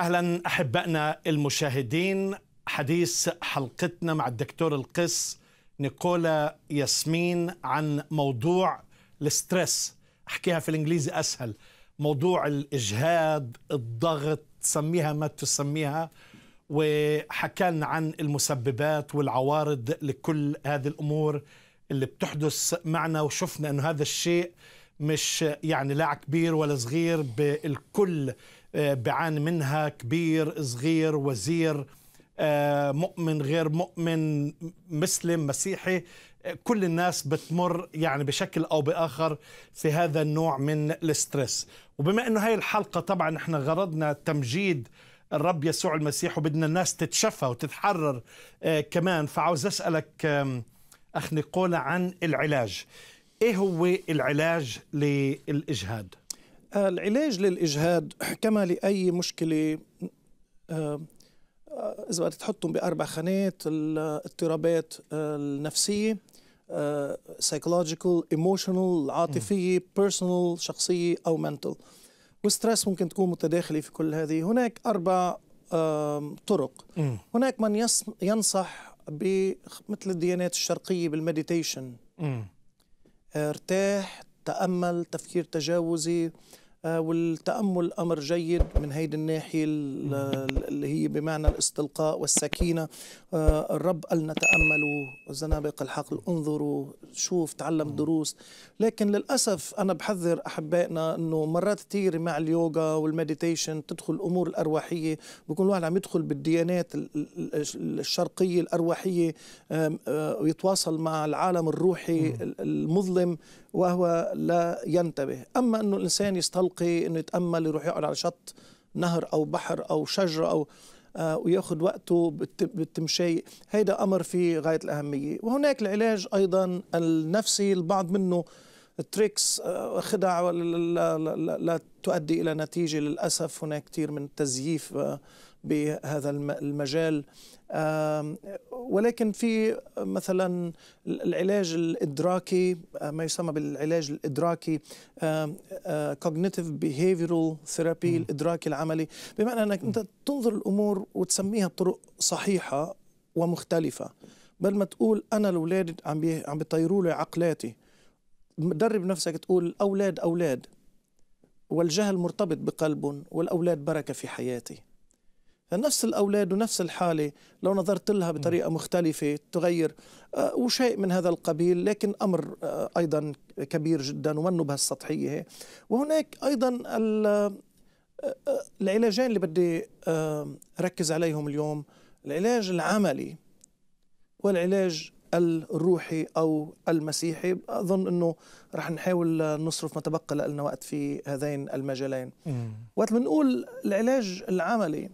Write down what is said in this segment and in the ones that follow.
اهلا احبائنا المشاهدين حديث حلقتنا مع الدكتور القس نيكولا ياسمين عن موضوع الستريس احكيها في الانجليزي اسهل موضوع الاجهاد الضغط سميها ما تسميها وحكالنا عن المسببات والعوارض لكل هذه الامور اللي بتحدث معنا وشفنا انه هذا الشيء مش يعني لا كبير ولا صغير بالكل آه، بعان منها كبير صغير وزير آه، مؤمن غير مؤمن مسلم مسيحي آه، كل الناس بتمر يعني بشكل او باخر في هذا النوع من الاسترس وبما انه هاي الحلقه طبعا احنا غرضنا تمجيد الرب يسوع المسيح وبدنا الناس تتشفى وتتحرر كمان فعاوز اسالك اخ نيقولا عن العلاج ايه هو العلاج للاجهاد العلاج للإجهاد كما لأي مشكلة آه، آه، إذا بدك تحطهم بأربع خانات الاضطرابات آه، النفسية سايكولوجيكال ايموشنال العاطفية بيرسونال شخصية أو منتال والستريس ممكن تكون متداخلة في كل هذه هناك أربع طرق هناك من ينصح مثل الديانات الشرقية بالمديتيشن ارتاح تأمل تفكير تجاوزي آه، والتأمل أمر جيد من هيدي الناحية اللي هي بمعنى الاستلقاء والسكينة آه، الرب قال تأملوا زنابق الحقل انظروا شوف تعلم دروس لكن للأسف أنا بحذر أحبائنا أنه مرات كثير مع اليوغا والمديتيشن تدخل الأمور الأرواحية بكون الواحد عم يدخل بالديانات الشرقية الأرواحية آه، ويتواصل مع العالم الروحي المظلم وهو لا ينتبه أما أنه الإنسان يستلقي أنه يتأمل يروح يقعد على شط نهر أو بحر أو شجرة أو آه وياخذ وقته بالتمشي هذا امر في غايه الاهميه وهناك العلاج ايضا النفسي البعض منه تريكس آه، خدع لا, تؤدي إلى نتيجة للأسف هناك كثير من التزييف آه، بهذا المجال ولكن في آه، مثلا العلاج الإدراكي ما يسمى بالعلاج الإدراكي كوجنيتيف بيهيفيرال ثيرابي الإدراكي العملي بمعنى أنك أنت تنظر الأمور وتسميها بطرق صحيحة ومختلفة بل ما تقول أنا الأولاد عم عم بيطيروا لي عقلاتي درب نفسك تقول أولاد أولاد والجهل مرتبط بقلب والأولاد بركة في حياتي نفس الأولاد ونفس الحالة لو نظرت لها بطريقة مختلفة تغير آه، وشيء من هذا القبيل لكن أمر آه، أيضا كبير جدا ومنه بهالسطحية وهناك أيضا آه، العلاجين اللي بدي ركز عليهم اليوم العلاج العملي والعلاج الروحي او المسيحي اظن انه رح نحاول نصرف ما تبقى لنا وقت في هذين المجالين وقت بنقول العلاج العملي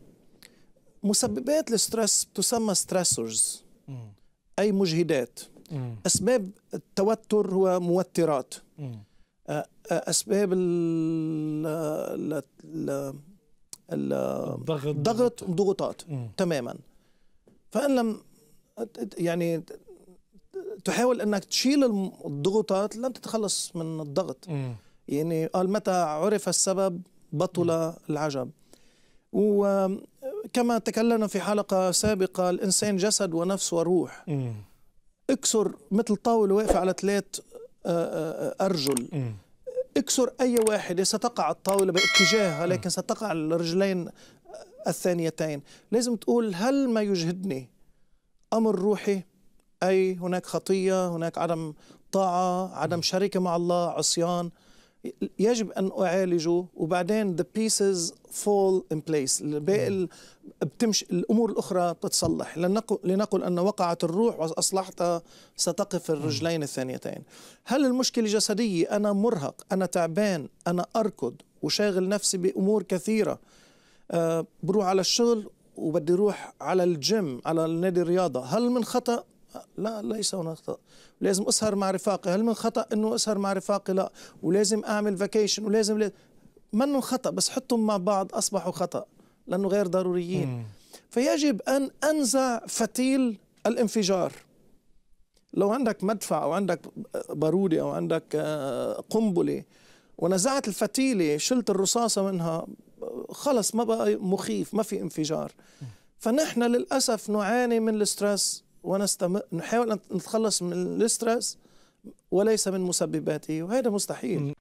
مسببات الستريس تسمى ستريسورز اي مجهدات مم. اسباب التوتر هو موترات مم. اسباب ال الضغط ضغط ضغوطات تماما فان لم يعني تحاول انك تشيل الضغوطات لن تتخلص من الضغط م. يعني قال متى عرف السبب بطل العجب وكما تكلمنا في حلقة سابقة الإنسان جسد ونفس وروح م. اكسر مثل طاولة واقفة على ثلاث آه، آه، أرجل م. اكسر أي واحدة ستقع الطاولة باتجاهها لكن ستقع الرجلين الثانيتين لازم تقول هل ما يجهدني أمر روحي أي هناك خطية هناك عدم طاعة عدم نعم. شركة مع الله عصيان يجب أن أعالجه وبعدين the pieces fall in place الباقي نعم. بتمشي الأمور الأخرى بتتصلح لنقل, لنقل أن وقعت الروح وأصلحتها ستقف نعم. الرجلين الثانيتين هل المشكلة جسدية أنا مرهق أنا تعبان أنا أركض وشاغل نفسي بأمور كثيرة أه بروح على الشغل وبدي روح على الجيم على نادي الرياضة هل من خطأ لا ليس هناك خطا لازم اسهر مع رفاقي هل من خطا انه اسهر مع رفاقي لا ولازم اعمل فاكيشن ولازم من خطا بس حطهم مع بعض اصبحوا خطا لانه غير ضروريين فيجب ان انزع فتيل الانفجار لو عندك مدفع او عندك باروده او عندك آه، قنبله ونزعت الفتيله شلت الرصاصه منها خلص ما بقى مخيف ما في انفجار فنحن للاسف نعاني من الستريس ونحاول نحاول أن نتخلص من الاسترس وليس من مسبباته وهذا مستحيل